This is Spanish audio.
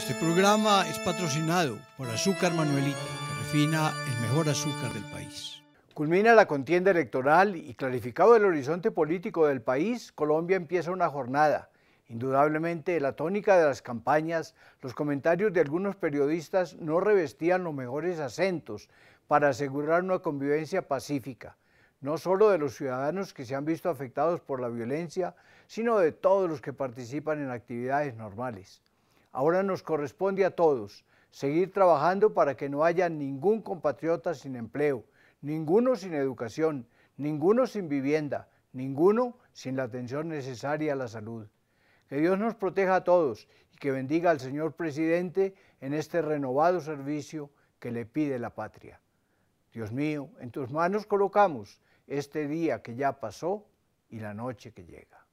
Este programa es patrocinado por Azúcar Manuelita, que refina el mejor azúcar del país. Culmina la contienda electoral y clarificado el horizonte político del país, Colombia empieza una jornada. Indudablemente, la tónica de las campañas, los comentarios de algunos periodistas no revestían los mejores acentos para asegurar una convivencia pacífica, no solo de los ciudadanos que se han visto afectados por la violencia, sino de todos los que participan en actividades normales. Ahora nos corresponde a todos seguir trabajando para que no haya ningún compatriota sin empleo, ninguno sin educación, ninguno sin vivienda, ninguno sin la atención necesaria a la salud. Que Dios nos proteja a todos y que bendiga al señor presidente en este renovado servicio que le pide la patria. Dios mío, en tus manos colocamos este día que ya pasó y la noche que llega.